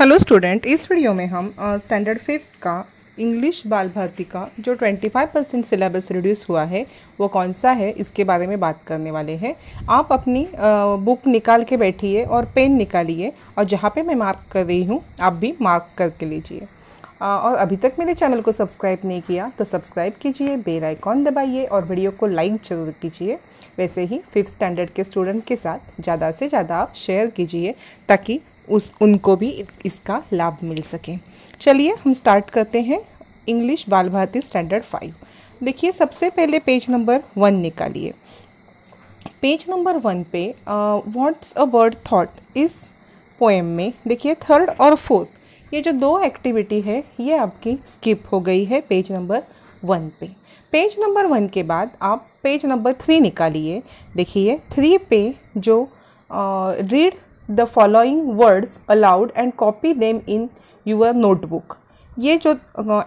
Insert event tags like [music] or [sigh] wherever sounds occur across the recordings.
hello student इस video में हम स्टैंडर्ड फिफ्थ का इंग्लिश बाल भर्ती का जो 25 परसेंट सिलेबस रिड्यूस हुआ है वो कौन सा है इसके बारे में बात करने वाले हैं आप अपनी आ, बुक निकाल के बैठिए और पेन निकालिए और जहाँ पे मैं मार्क कर रही हूँ आप भी मार्क करके लीजिए और अभी तक मेरे चैनल को सब्सक्राइब नहीं किया तो सब्सक्राइब कीजिए बेल आइकॉन दबाइए और वीडियो को लाइक जरूर कीजिए वैसे ही फिफ्थ स्टैंडर्ड के स्टूडेंट के साथ ज़्यादा से ज़्यादा आप शेयर कीजिए ताकि उस उनको भी इसका लाभ मिल सके चलिए हम स्टार्ट करते हैं इंग्लिश बाल भारती स्टैंडर्ड फाइव देखिए सबसे पहले पेज नंबर वन निकालिए पेज नंबर वन पे व्हाट्स अ बर्ड थॉट इस पोएम में देखिए थर्ड और फोर्थ ये जो दो एक्टिविटी है ये आपकी स्किप हो गई है पेज नंबर वन पे पेज नंबर वन के बाद आप पेज नंबर थ्री निकालिए देखिए थ्री पे जो read the following words aloud and copy them in your notebook ये जो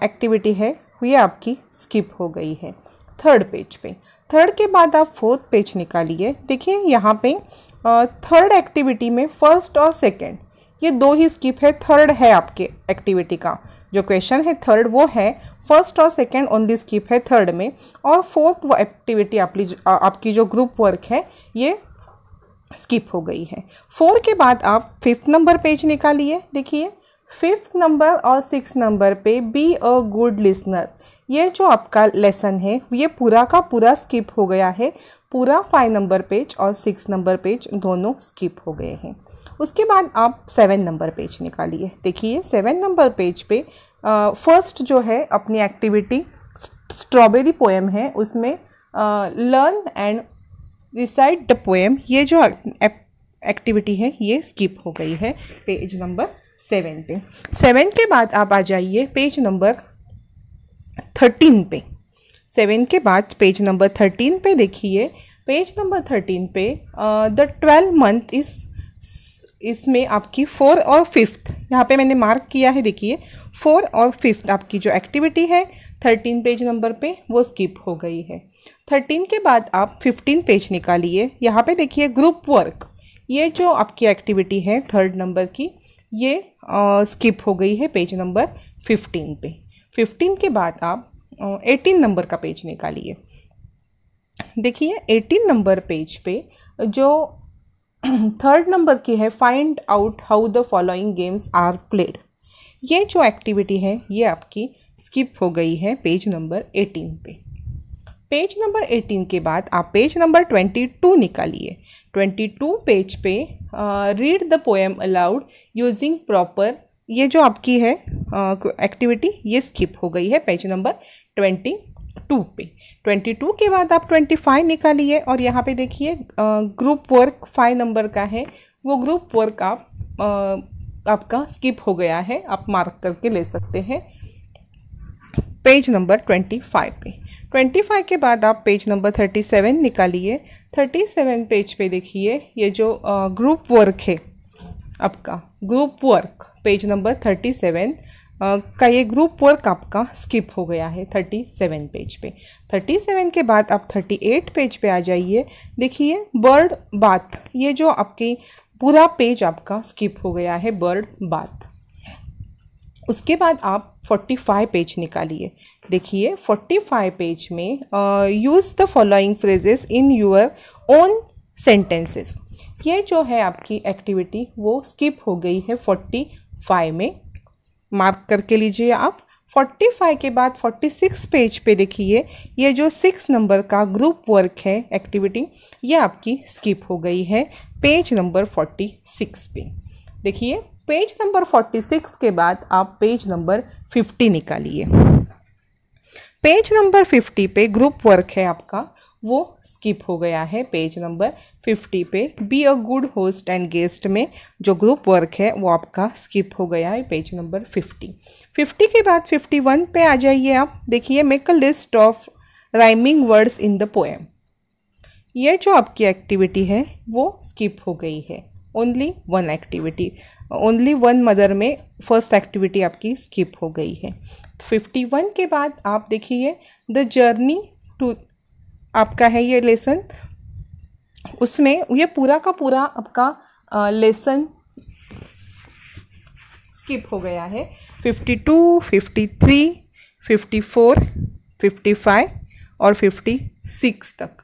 एक्टिविटी है ये आपकी स्किप हो गई है थर्ड पेज पे थर्ड के बाद आप फोर्थ पेज निकालिए देखिए यहाँ पे थर्ड एक्टिविटी में फर्स्ट और सेकंड ये दो ही स्किप है थर्ड है आपके एक्टिविटी का जो क्वेश्चन है थर्ड वो है फर्स्ट और सेकंड ओनली स्किप है थर्ड में और फोर्थ वो एक्टिविटी आपकी आपकी जो ग्रुप वर्क है ये स्किप हो गई है फोर के बाद आप फिफ्थ नंबर पेज निकालिए देखिए फिफ्थ नंबर और सिक्स नंबर पे बी अ गुड लिसनर ये जो आपका लेसन है ये पूरा का पूरा स्किप हो गया है पूरा फाइव नंबर पेज और सिक्स नंबर पेज दोनों स्किप हो गए हैं उसके बाद आप सेवन नंबर पेज निकालिए देखिए सेवन नंबर पेज पे फर्स्ट जो है अपनी एक्टिविटी स्ट्रॉबेरी पोएम है उसमें learn and recite the poem ये जो एक्टिविटी है ये स्किप हो गई है पेज नंबर सेवन पे सेवन के बाद आप आ जाइए पेज नंबर थर्टीन पे सेवन के बाद पेज नंबर थर्टीन पे देखिए पेज नंबर थर्टीन पे द ट्वेल्व मंथ इज़ इसमें आपकी फोर और फिफ्थ यहाँ पे मैंने मार्क किया है देखिए फोर और फिफ्थ आपकी जो एक्टिविटी है थर्टीन पेज नंबर पे वो स्किप हो गई है थर्टीन के बाद आप फिफ्टीन पेज निकालिए यहाँ पे देखिए ग्रुप वर्क ये जो आपकी एक्टिविटी है थर्ड नंबर की ये आ, स्किप हो गई है पेज नंबर फिफ्टीन पे फिफ्टीन के बाद आप एटीन नंबर का पेज निकालिए देखिए एटीन नंबर पेज पे जो थर्ड [clears throat] नंबर की है find out how the following games are played ये जो एक्टिविटी है ये आपकी स्किप हो गई है पेज नंबर एटीन पे पेज नंबर एटीन के बाद आप पेज नंबर ट्वेंटी टू निकालिए ट्वेंटी टू पेज पे read the poem aloud using proper ये जो आपकी है एक्टिविटी uh, ये स्किप हो गई है पेज नंबर ट्वेंटी टू पे ट्वेंटी टू के बाद आप ट्वेंटी फाइव निकालिए और यहाँ पे देखिए ग्रुप वर्क फाइव नंबर का है वो ग्रुप वर्क आप आ, आपका स्किप हो गया है आप मार्क करके ले सकते हैं पेज नंबर ट्वेंटी फाइव पे ट्वेंटी फाइव के बाद आप पेज नंबर थर्टी सेवन निकालिए थर्टी सेवन पेज पे देखिए ये जो ग्रुप वर्क है आपका group work page number thirty seven का ये ग्रुप वर्क आपका स्किप हो गया है थर्टी सेवन पेज पे थर्टी सेवन के बाद आप थर्टी एट पेज पे आ जाइए देखिए बर्ड बात ये जो आपकी पूरा पेज आपका स्किप हो गया है बर्ड बाथ उसके बाद आप फोर्टी फाइव पेज निकालिए देखिए फोर्टी फाइव पेज में use the following phrases in your own sentences ये जो है आपकी एक्टिविटी वो स्किप हो गई है फोर्टी फाइव में मार्क करके लीजिए आप 45 के बाद 46 पेज पे देखिए ये जो सिक्स नंबर का ग्रुप वर्क है एक्टिविटी ये आपकी स्किप हो गई है पेज नंबर 46 पे देखिए पेज नंबर 46 के बाद आप पेज नंबर 50 निकालिए पेज नंबर 50 पे ग्रुप वर्क है आपका वो स्किप हो गया है पेज नंबर फिफ्टी पे be a good host and guest में जो ग्रुप वर्क है वो आपका स्किप हो गया है पेज नंबर फिफ्टी फिफ्टी के बाद फिफ्टी वन पे आ जाइए आप देखिए make a list of rhyming words in the poem ये जो आपकी एक्टिविटी है वो स्किप हो गई है only one activity only one mother में फर्स्ट एक्टिविटी आपकी स्किप हो गई है फिफ्टी वन के बाद आप देखिए द जर्नी टू आपका है ये लेसन उसमें ये पूरा का पूरा आपका लेसन स्किप हो गया है fifty two fifty three fifty four fifty five और फिफ्टी सिक्स तक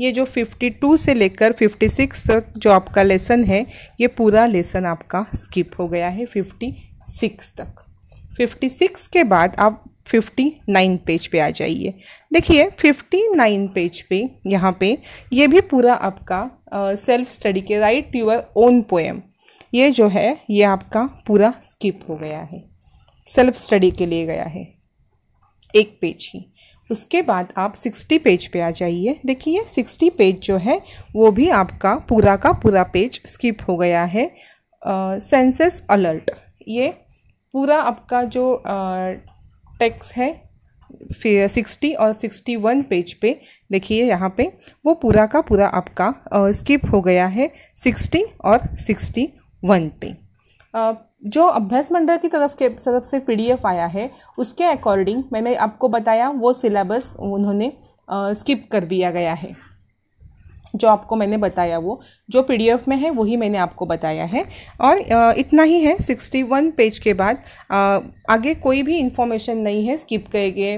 ये जो फिफ्टी टू से लेकर फिफ्टी सिक्स तक जो आपका लेसन है ये पूरा लेसन आपका स्किप हो गया है फिफ्टी सिक्स तक फिफ्टी सिक्स के बाद आप फिफ्टी नाइन पेज पे आ जाइए देखिए फिफ्टी नाइन पेज पे यहाँ पे ये भी पूरा आपका सेल्फ स्टडी के राइट यूर ओन पोएम ये जो है ये आपका पूरा स्किप हो गया है सेल्फ स्टडी के लिए गया है एक पेज ही उसके बाद आप सिक्सटी पेज पे आ जाइए देखिए सिक्सटी पेज जो है वो भी आपका पूरा का पूरा पेज स्किप हो गया है सेंसेस अलर्ट ये पूरा आपका जो uh, टेक्स है फिर सिक्सटी और सिक्सटी वन पेज पे देखिए यहाँ पे वो पूरा का पूरा आपका स्किप हो गया है सिक्सटी और सिक्सटी वन पे आ, जो अभ्यास मंडल की तरफ के तरफ से पीडीएफ आया है उसके अकॉर्डिंग मैंने आपको बताया वो सिलेबस उन्होंने स्किप कर दिया गया है जो आपको मैंने बताया वो जो पीडीएफ में है वही मैंने आपको बताया है और इतना ही है सिक्सटी वन पेज के बाद आगे कोई भी इन्फॉर्मेशन नहीं है स्किप किए गए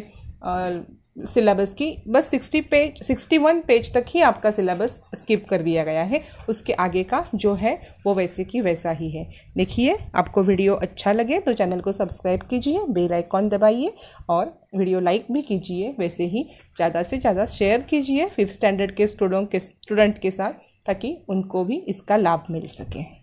सिलेबस की बस sixty page sixty one page तक ही आपका सिलेबस स्किप कर दिया गया है उसके आगे का जो है वो वैसे की वैसा ही है देखिए आपको वीडियो अच्छा लगे तो चैनल को सब्सक्राइब कीजिए बेल आइकॉन दबाइए और वीडियो लाइक भी कीजिए वैसे ही ज़्यादा से ज़्यादा शेयर कीजिए फिफ्थ स्टैंडर्ड के स्टूडेंट के स्टूडेंट के साथ ताकि उनको भी इसका लाभ मिल सके